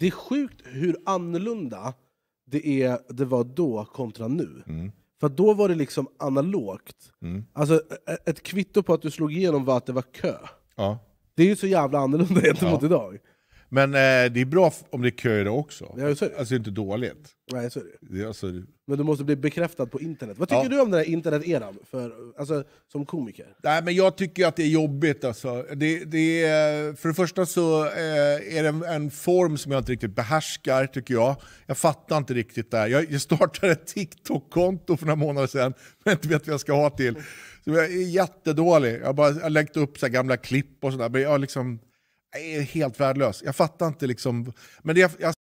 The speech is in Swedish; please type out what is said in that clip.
Det är sjukt hur annorlunda det, är, det var då kontra nu. Mm. För då var det liksom analogt. Mm. Alltså, ett kvitto på att du slog igenom var att det var kö. Ja. Det är ju så jävla annorlunda gentemot ja. idag. Men eh, det är bra om det är köer också. Ja, så är det. Alltså är inte dåligt. Nej, så är det. det är alltså... Men du måste bli bekräftad på internet. Vad tycker ja. du om den här internet-eran alltså, som komiker? Nej, men jag tycker att det är jobbigt. Alltså. Det, det är, för det första så eh, är det en, en, form som jag inte riktigt behärskar, tycker jag. Jag fattar inte riktigt det här. Jag, jag startade ett TikTok-konto för några månader sedan, men inte vet vad jag ska ha till. Så jag är jättedålig. Jag har bara jag har lagt upp så gamla klipp och sådär är helt värdelös. Jag fattar inte liksom. Men det, jag,